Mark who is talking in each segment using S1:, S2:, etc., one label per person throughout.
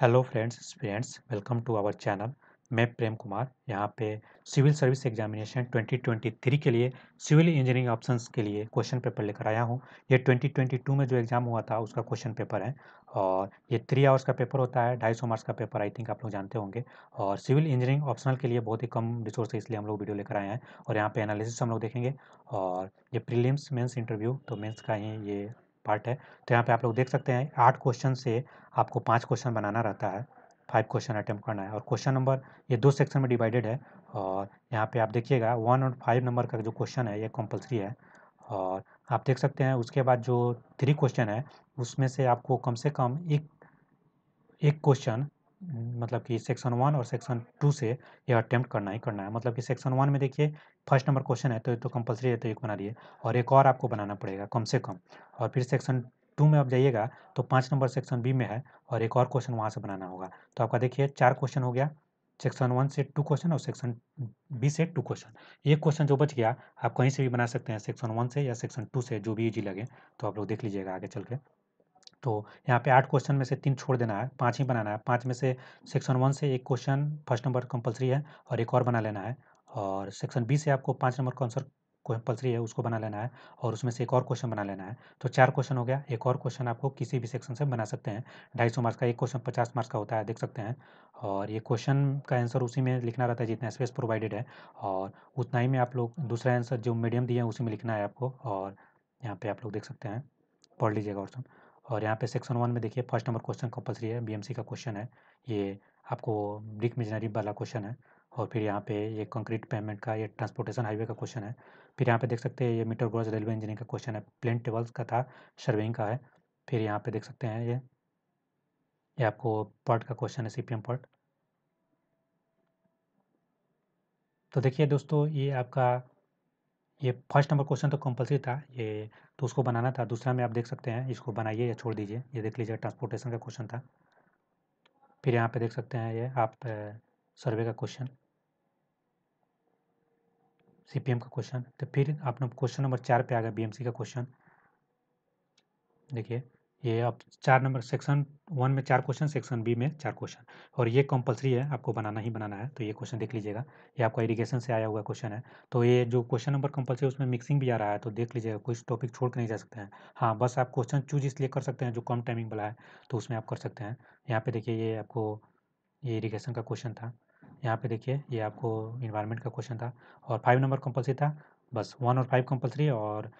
S1: hello friends students welcome to our channel मैं प्रेम कुमार यहाँ पे सिविल सर्विस एग्जामिनेशन 2023 के लिए सिविल इंजीनियरिंग ऑप्शंस के लिए क्वेश्चन पेपर लेकर आया हूँ ये 2022 में जो एग्ज़ाम हुआ था उसका क्वेश्चन पेपर है और ये थ्री आवर्स का पेपर होता है ढाई सौ मार्क्स का पेपर आई थिंक आप लोग जानते होंगे और सिविल इंजीनियरिंग ऑप्शनल के लिए बहुत ही कम रिसोर्स है इसलिए हम लोग वीडियो लेकर आए हैं और यहाँ पे एनालिसिस हम लोग देखेंगे और ये प्रीलिम्स मेंस इंटरव्यू तो मेंस का ही ये पार्ट है तो यहाँ पे आप लोग देख सकते हैं आठ क्वेश्चन से आपको पाँच क्वेश्चन बनाना रहता है फाइव क्वेश्चन अटैम्प्ट करना है और क्वेश्चन नंबर ये दो सेक्शन में डिवाइडेड है और यहाँ पे आप देखिएगा वन और फाइव नंबर का जो क्वेश्चन है ये कंपलसरी है और आप देख सकते हैं उसके बाद जो थ्री क्वेश्चन है उसमें से आपको कम से कम एक एक क्वेश्चन मतलब कि सेक्शन वन और सेक्शन टू से यह अटैम्प्ट करना ही करना है मतलब कि सेक्शन वन में देखिए फर्स्ट नंबर क्वेश्चन है तो ये तो कंपलसरी है तो एक बना दिए और एक और आपको बनाना पड़ेगा कम से कम और फिर सेक्शन टू में आप जाइएगा तो पाँच नंबर सेक्शन बी में है और एक और क्वेश्चन वहाँ से बनाना होगा तो आपका देखिए चार क्वेश्चन हो गया सेक्शन वन से टू क्वेश्चन और सेक्शन बी से टू क्वेश्चन एक क्वेश्चन जो बच गया आप कहीं से भी बना सकते हैं सेक्शन वन से या सेक्शन टू से जो भी ईजी लगे तो आप लोग देख लीजिएगा आगे चल के तो यहाँ पे आठ क्वेश्चन में से तीन छोड़ देना है पाँच ही बनाना है पाँच में से सेक्शन वन से एक क्वेश्चन फर्स्ट नंबर कंपलसरी है और एक और बना लेना है और सेक्शन बी से आपको पाँच नंबर का आंसर कंपल्सरी है उसको बना लेना है और उसमें से एक और क्वेश्चन बना लेना है तो चार क्वेश्चन हो गया एक और क्वेश्चन आपको किसी भी सेक्शन से बना सकते हैं ढाई सौ मार्क्स का एक क्वेश्चन पचास मार्क्स का होता है देख सकते हैं और ये क्वेश्चन का आंसर उसी में लिखना रहता है जितना स्पेस प्रोवाइडेड है और उतना ही में आप लोग दूसरा आंसर जो मीडियम दिए हैं उसी में लिखना है आपको और यहाँ पर आप लोग देख सकते हैं पढ़ लीजिएगा और सब और यहाँ पे सेक्शन वन में देखिए फर्स्ट नंबर क्वेश्चन कंपलसरी है बीएमसी का क्वेश्चन है ये आपको ब्रिक मिजनरी वाला क्वेश्चन है और फिर यहाँ पे ये कंक्रीट पेमेंट का ये ट्रांसपोर्टेशन हाईवे का क्वेश्चन है फिर यहाँ पे देख सकते हैं ये मीटर ग्रोज रेलवे इंजीनियरिंग का क्वेश्चन है प्लेन टेबल्स का था सर्विंग का है फिर यहाँ पे देख सकते हैं ये ये आपको पर्ट का क्वेश्चन है सी पी तो देखिए दोस्तों ये आपका ये फर्स्ट नंबर क्वेश्चन तो कंपलसरी था ये तो उसको बनाना था दूसरा में आप देख सकते हैं इसको बनाइए या छोड़ दीजिए ये देख लीजिए ट्रांसपोर्टेशन का क्वेश्चन था फिर यहाँ पे देख सकते हैं ये आप सर्वे का क्वेश्चन सीपीएम का क्वेश्चन तो फिर आपने क्वेश्चन नंबर चार पे आ गया बीएमसी का क्वेश्चन देखिए ये आप चार नंबर सेक्शन वन में चार क्वेश्चन सेक्शन बी में चार क्वेश्चन और ये कंपलसरी है आपको बनाना ही बनाना है तो ये क्वेश्चन देख लीजिएगा ये आपका इरीगेशन से आया हुआ क्वेश्चन है तो ये जो क्वेश्चन नंबर कंपलसरी उसमें मिक्सिंग भी आ रहा है तो देख लीजिएगा कुछ टॉपिक छोड़ के नहीं जा सकते हैं हाँ बस आप क्वेश्चन चूज इसलिए कर सकते हैं जो कम टाइमिंग वाला है तो उसमें आप कर सकते हैं यहाँ पर देखिए ये आपको ये इरीगेशन का क्वेश्चन था यहाँ पे देखिए ये आपको इन्वायरमेंट का क्वेश्चन था और फाइव नंबर कंपलसरी था बस वन और फाइव कंपलसरी और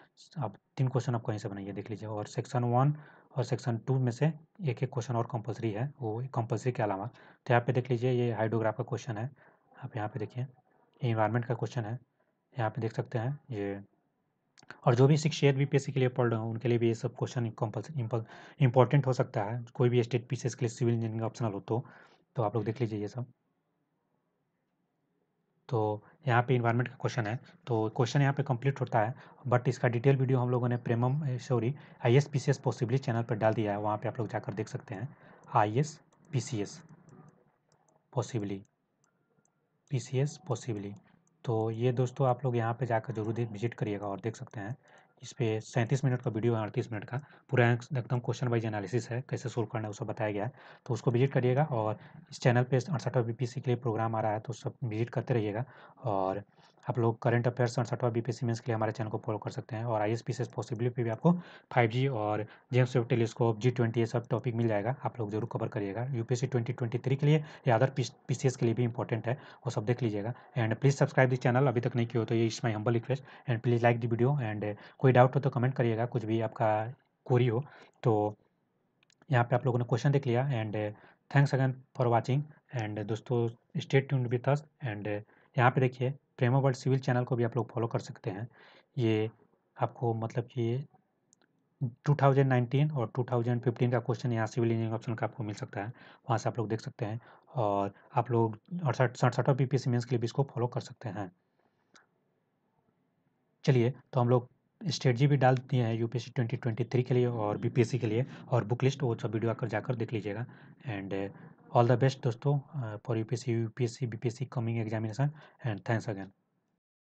S1: अब तीन क्वेश्चन आप कहीं से बनाइए देख लीजिए और सेक्शन वन और सेक्शन टू में से एक एक क्वेश्चन और कंपलसरी है वो कंपलसरी के अलावा तो यहाँ पे देख लीजिए ये हाइड्रोग्राफ का क्वेश्चन है आप यहाँ पे देखिए इन्वायरमेंट का क्वेश्चन है यहाँ पे देख सकते हैं ये और जो भी शिक्षक बी के लिए पढ़ रहे हो उनके लिए भी ये सब क्वेश्चन इंपॉर्टेंट हो सकता है कोई भी स्टेट पीसीएस के लिए सिविल इंजीनियरिंग ऑप्शनल हो तो, तो आप लोग देख लीजिए ये सब तो यहाँ पे इन्वायरमेंट का क्वेश्चन है तो क्वेश्चन यहाँ पे कंप्लीट होता है बट इसका डिटेल वीडियो हम लोगों ने प्रेमम sorry I S P C S possibly channel पर डाल दिया है वहाँ पे आप लोग जाकर देख सकते हैं I S P C S possibly P C S possibly तो ये दोस्तों आप लोग यहाँ पे जाकर जरूर विजिट करिएगा और देख सकते हैं इस पर सैंतीस मिनट का वीडियो है अड़तीस मिनट का पूरा एकदम क्वेश्चन वाइज एनालिसिस है कैसे सोल्व करना है उसको बताया गया है तो उसको विजिट करिएगा और इस चैनल पर अड़सठ बी के लिए प्रोग्राम आ रहा है तो सब विजिट करते रहिएगा और आप लोग करंट अफेयर्स और बी सीमेंस के लिए हमारे चैनल को फॉलो कर सकते हैं और आई एस पी से पॉसिबिलिटी भी आपको फाइव जी और James Webb telescope G twenty ये सब टॉपिक मिल जाएगा आप लोग जरूर कवर करिएगा U P twenty twenty three के लिए या अदर पी सी एस के लिए भी इंपॉर्टेंट है वो सब देख लीजिएगा and please subscribe this channel अभी तक नहीं किया हो तो ये is my humble request and please like the video and कोई डाउट हो तो कमेंट करिएगा कुछ भी आपका कोरी हो तो यहाँ पर आप लोगों ने क्वेश्चन देख लिया and thanks again for watching and दोस्तों stay tuned with us and यहाँ पे देखिए प्रेमा वर्ल्ड सिविल चैनल को भी आप लोग फॉलो कर सकते हैं ये आपको मतलब कि 2019 और 2015 का क्वेश्चन यहाँ सिविल इंजीनियरिंग ऑप्शन का आपको मिल सकता है वहाँ से आप लोग देख सकते हैं और आप लोग अड़सठ सड़सठ बी पी के लिए भी इसको फॉलो कर सकते हैं चलिए तो हम लोग स्ट्रेटजी भी डाल दिए हैं यूपीएससी 2023 के लिए और बीपीएससी के लिए और बुक लिस्ट वो सब वीडियो आकर जाकर देख लीजिएगा एंड ऑल द बेस्ट दोस्तों for U P S C U P S C B P S C coming examination and thanks again